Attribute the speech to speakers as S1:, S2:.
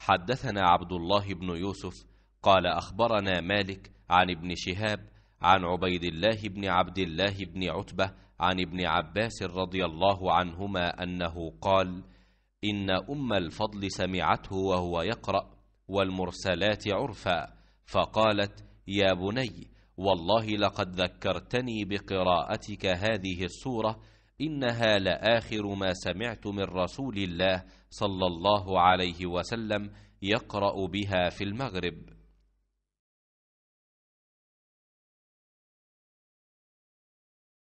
S1: حدثنا عبد الله بن يوسف
S2: قال أخبرنا مالك عن ابن شهاب عن عبيد الله بن عبد الله بن عتبة عن ابن عباس رضي الله عنهما أنه قال إن أم الفضل سمعته وهو يقرأ والمرسلات عرفا فقالت يا بني والله لقد ذكرتني بقراءتك هذه السورة إنها لآخر ما سمعت من رسول الله صلى الله عليه وسلم يقرأ بها في
S3: المغرب